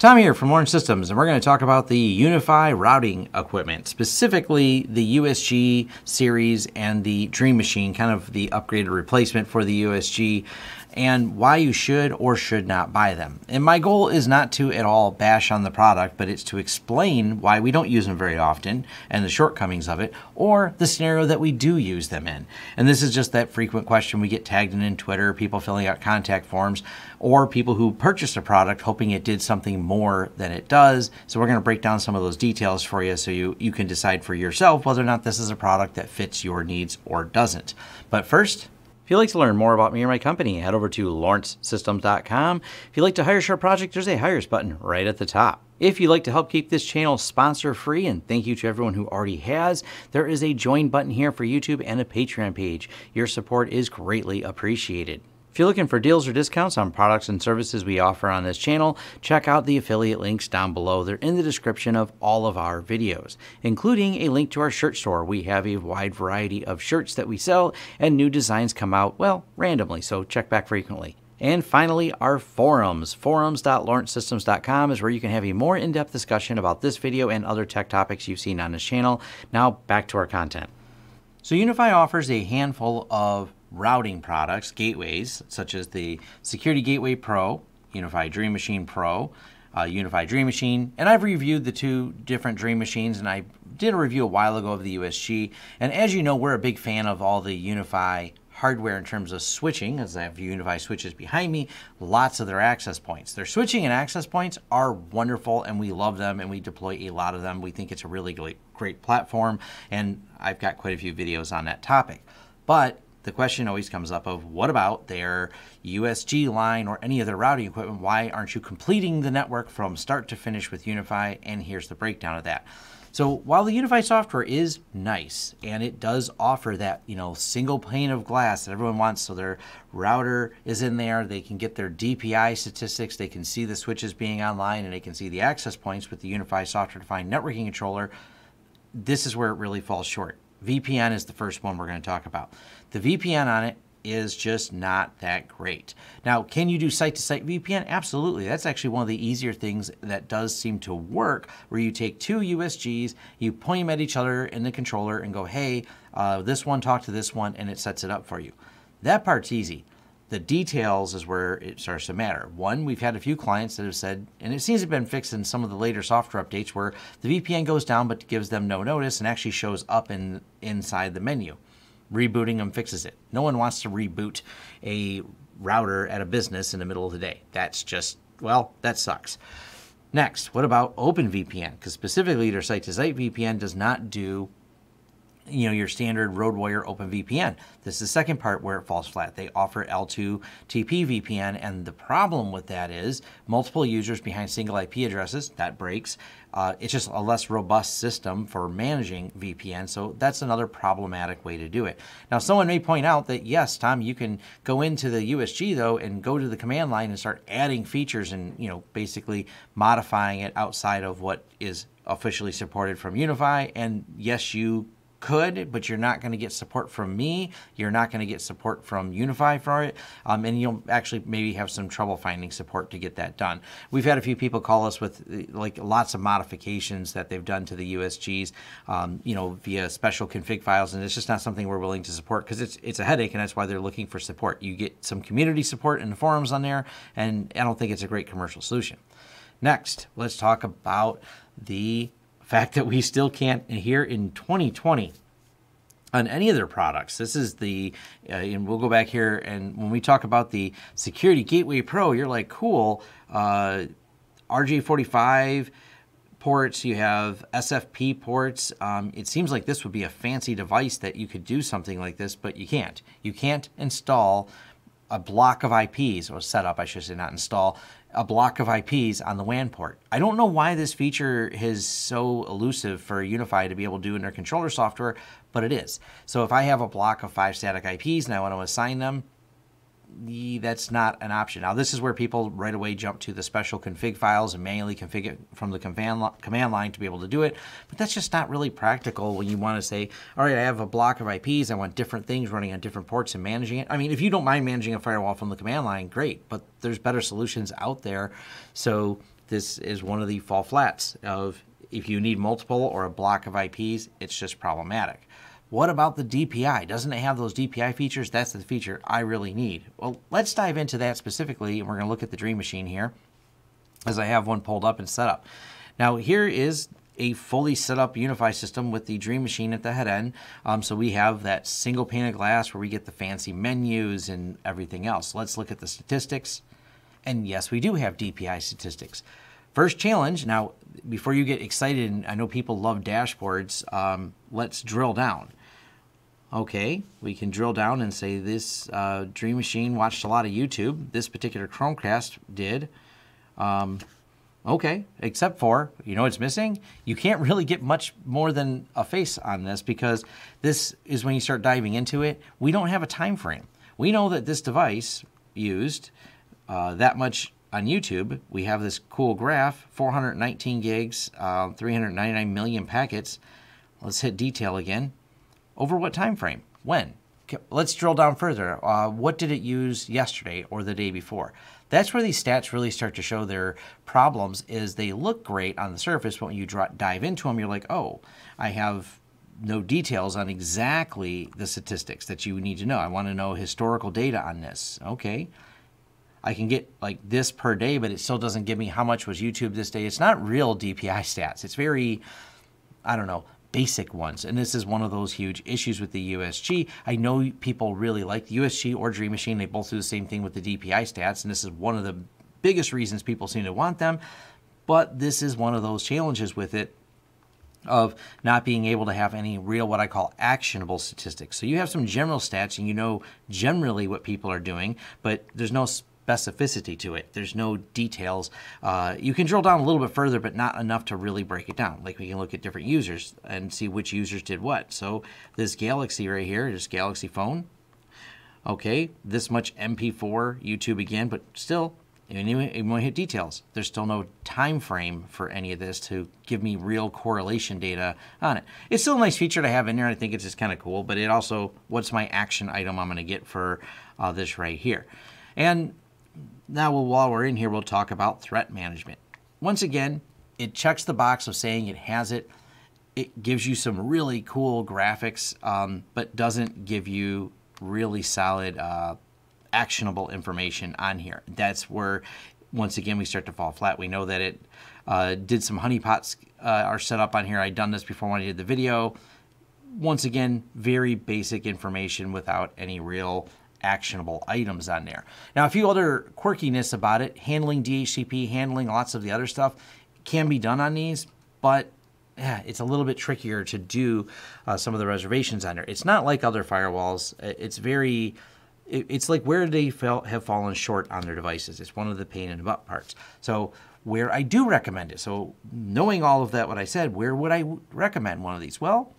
Tom here from Orange Systems, and we're going to talk about the Unify routing equipment, specifically the USG series and the Dream Machine, kind of the upgraded replacement for the USG and why you should or should not buy them. And my goal is not to at all bash on the product, but it's to explain why we don't use them very often and the shortcomings of it, or the scenario that we do use them in. And this is just that frequent question we get tagged in in Twitter, people filling out contact forms, or people who purchased a product hoping it did something more than it does. So we're gonna break down some of those details for you so you, you can decide for yourself whether or not this is a product that fits your needs or doesn't. But first, if you'd like to learn more about me or my company, head over to lawrencesystems.com. If you'd like to hire a project, there's a hires button right at the top. If you'd like to help keep this channel sponsor free, and thank you to everyone who already has, there is a join button here for YouTube and a Patreon page. Your support is greatly appreciated. If you're looking for deals or discounts on products and services we offer on this channel, check out the affiliate links down below. They're in the description of all of our videos, including a link to our shirt store. We have a wide variety of shirts that we sell, and new designs come out, well, randomly, so check back frequently. And finally, our forums. Forums.lawrencesystems.com is where you can have a more in-depth discussion about this video and other tech topics you've seen on this channel. Now, back to our content. So Unify offers a handful of routing products, gateways, such as the Security Gateway Pro, Unified Dream Machine Pro, uh, Unified Dream Machine, and I've reviewed the two different Dream Machines, and I did a review a while ago of the USG. And as you know, we're a big fan of all the Unify hardware in terms of switching, as I have Unify switches behind me, lots of their access points. Their switching and access points are wonderful, and we love them, and we deploy a lot of them. We think it's a really great, great platform, and I've got quite a few videos on that topic. But the question always comes up of what about their USG line or any other routing equipment? Why aren't you completing the network from start to finish with Unify? And here's the breakdown of that. So while the Unify software is nice and it does offer that, you know, single pane of glass that everyone wants, so their router is in there, they can get their DPI statistics, they can see the switches being online and they can see the access points with the Unify software defined networking controller, this is where it really falls short. VPN is the first one we're going to talk about. The VPN on it is just not that great. Now, can you do site-to-site VPN? Absolutely. That's actually one of the easier things that does seem to work, where you take two USGs, you point them at each other in the controller and go, hey, uh, this one talk to this one, and it sets it up for you. That part's easy the details is where it starts to matter. One, we've had a few clients that have said, and it seems to have been fixed in some of the later software updates, where the VPN goes down but gives them no notice and actually shows up in inside the menu. Rebooting them fixes it. No one wants to reboot a router at a business in the middle of the day. That's just, well, that sucks. Next, what about OpenVPN? Because specifically, their site-to-site VPN does not do you know, your standard Road Warrior Open VPN. This is the second part where it falls flat. They offer L2 TP VPN, and the problem with that is multiple users behind single IP addresses, that breaks. Uh, it's just a less robust system for managing VPN, so that's another problematic way to do it. Now, someone may point out that, yes, Tom, you can go into the USG, though, and go to the command line and start adding features and, you know, basically modifying it outside of what is officially supported from Unify, and yes, you could, but you're not going to get support from me. You're not going to get support from Unify for it. Um, and you'll actually maybe have some trouble finding support to get that done. We've had a few people call us with like lots of modifications that they've done to the USGs, um, you know, via special config files. And it's just not something we're willing to support because it's, it's a headache and that's why they're looking for support. You get some community support and forums on there. And I don't think it's a great commercial solution. Next, let's talk about the fact that we still can't here in 2020 on any of their products. This is the, uh, and we'll go back here, and when we talk about the Security Gateway Pro, you're like, cool, uh, RJ45 ports, you have SFP ports. Um, it seems like this would be a fancy device that you could do something like this, but you can't. You can't install a block of IPs, or set up, I should say, not install, a block of IPs on the WAN port. I don't know why this feature is so elusive for Unify to be able to do in their controller software, but it is. So if I have a block of five static IPs and I want to assign them, that's not an option. Now, this is where people right away jump to the special config files and manually configure it from the command line to be able to do it, but that's just not really practical when you want to say, all right, I have a block of IPs, I want different things running on different ports and managing it. I mean, if you don't mind managing a firewall from the command line, great, but there's better solutions out there. So this is one of the fall flats of if you need multiple or a block of IPs, it's just problematic. What about the DPI? Doesn't it have those DPI features? That's the feature I really need. Well, let's dive into that specifically, and we're going to look at the Dream Machine here as I have one pulled up and set up. Now, here is a fully set up Unify system with the Dream Machine at the head end. Um, so we have that single pane of glass where we get the fancy menus and everything else. Let's look at the statistics. And yes, we do have DPI statistics. First challenge, now before you get excited, and I know people love dashboards, um, let's drill down. Okay, we can drill down and say this uh, Dream Machine watched a lot of YouTube. This particular Chromecast did. Um, okay, except for, you know what's missing? You can't really get much more than a face on this because this is when you start diving into it. We don't have a time frame. We know that this device used uh, that much on YouTube. We have this cool graph, 419 gigs, uh, 399 million packets. Let's hit detail again. Over what time frame? When? Let's drill down further. Uh, what did it use yesterday or the day before? That's where these stats really start to show their problems is they look great on the surface, but when you dive into them, you're like, oh, I have no details on exactly the statistics that you need to know. I want to know historical data on this. Okay. I can get like this per day, but it still doesn't give me how much was YouTube this day. It's not real DPI stats. It's very, I don't know, basic ones. And this is one of those huge issues with the USG. I know people really like the USG or Dream Machine. They both do the same thing with the DPI stats. And this is one of the biggest reasons people seem to want them. But this is one of those challenges with it of not being able to have any real what I call actionable statistics. So you have some general stats and you know generally what people are doing, but there's no specificity to it. There's no details. Uh, you can drill down a little bit further, but not enough to really break it down. Like we can look at different users and see which users did what. So this Galaxy right here, this Galaxy phone, okay, this much MP4 YouTube again, but still, even, even when I hit details, there's still no time frame for any of this to give me real correlation data on it. It's still a nice feature to have in there. I think it's just kind of cool, but it also, what's my action item I'm going to get for uh, this right here? And now, while we're in here, we'll talk about threat management. Once again, it checks the box of saying it has it. It gives you some really cool graphics, um, but doesn't give you really solid uh, actionable information on here. That's where, once again, we start to fall flat. We know that it uh, did some honeypots uh, are set up on here. I'd done this before when I did the video. Once again, very basic information without any real actionable items on there. Now, a few other quirkiness about it, handling DHCP, handling lots of the other stuff can be done on these, but yeah, it's a little bit trickier to do uh, some of the reservations on there. It's not like other firewalls. It's very, it's like where they fell, have fallen short on their devices. It's one of the pain in the butt parts. So where I do recommend it. So knowing all of that, what I said, where would I recommend one of these? Well,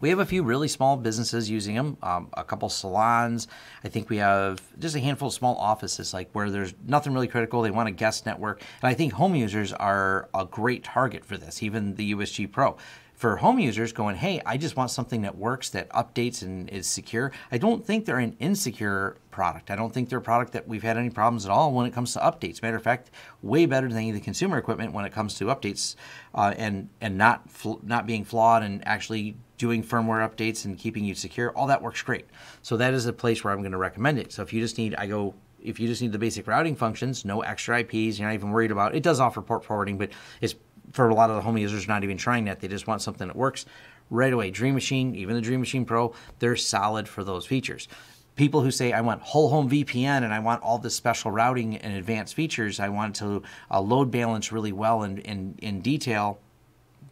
we have a few really small businesses using them, um, a couple salons. I think we have just a handful of small offices, like where there's nothing really critical. They want a guest network. And I think home users are a great target for this, even the USG Pro for home users going, hey, I just want something that works, that updates and is secure, I don't think they're an insecure product. I don't think they're a product that we've had any problems at all when it comes to updates. Matter of fact, way better than any of the consumer equipment when it comes to updates uh, and, and not, not being flawed and actually doing firmware updates and keeping you secure. All that works great. So that is a place where I'm going to recommend it. So if you just need, I go if you just need the basic routing functions, no extra IPs, you're not even worried about it. does offer port forwarding, but it's for a lot of the home users not even trying that. They just want something that works right away. Dream Machine, even the Dream Machine Pro, they're solid for those features. People who say, I want whole home VPN and I want all this special routing and advanced features, I want to uh, load balance really well in, in, in detail,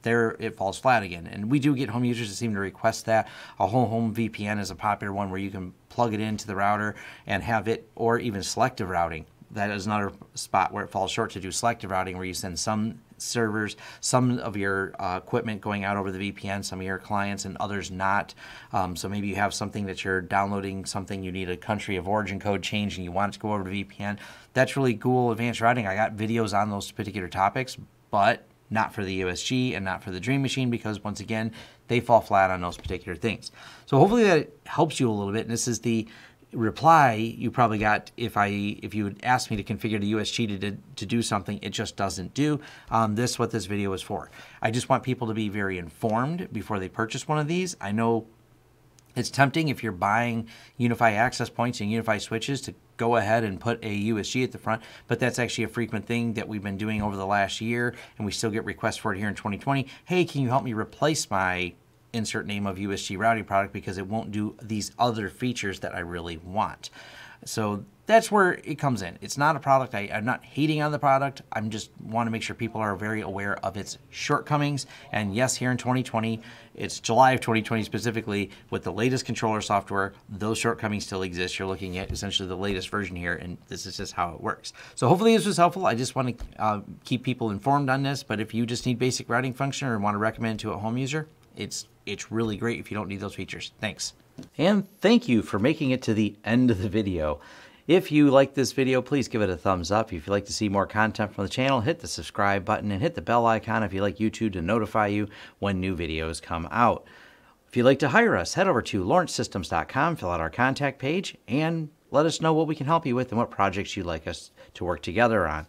there it falls flat again. And we do get home users that seem to request that. A whole home VPN is a popular one where you can plug it into the router and have it, or even selective routing that is another spot where it falls short to do selective routing where you send some servers, some of your uh, equipment going out over the VPN, some of your clients, and others not. Um, so maybe you have something that you're downloading, something you need a country of origin code change, and you want it to go over to VPN. That's really Google Advanced Routing. I got videos on those particular topics, but not for the USG and not for the Dream Machine because once again, they fall flat on those particular things. So hopefully that helps you a little bit. And this is the reply you probably got if I if you would asked me to configure the USG to, to do something, it just doesn't do. Um, this what this video is for. I just want people to be very informed before they purchase one of these. I know it's tempting if you're buying Unify access points and Unify switches to go ahead and put a USG at the front, but that's actually a frequent thing that we've been doing over the last year, and we still get requests for it here in 2020. Hey, can you help me replace my insert name of USG routing product because it won't do these other features that I really want. So that's where it comes in. It's not a product, I, am not hating on the product, I'm just want to make sure people are very aware of its shortcomings. And yes, here in 2020, it's July of 2020 specifically, with the latest controller software, those shortcomings still exist. You're looking at essentially the latest version here, and this is just how it works. So hopefully this was helpful. I just want to uh, keep people informed on this, but if you just need basic routing function or want to recommend to a home user, it's, it's really great if you don't need those features. Thanks. And thank you for making it to the end of the video. If you like this video, please give it a thumbs up. If you'd like to see more content from the channel, hit the subscribe button and hit the bell icon if you like YouTube to notify you when new videos come out. If you'd like to hire us, head over to lawrencesystems.com, fill out our contact page, and let us know what we can help you with and what projects you'd like us to work together on.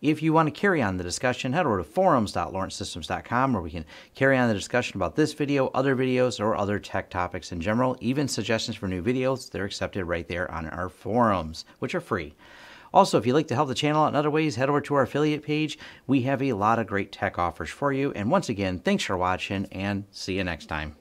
If you want to carry on the discussion, head over to forums.lawrencesystems.com where we can carry on the discussion about this video, other videos, or other tech topics in general. Even suggestions for new videos, they're accepted right there on our forums, which are free. Also, if you'd like to help the channel out in other ways, head over to our affiliate page. We have a lot of great tech offers for you. And once again, thanks for watching and see you next time.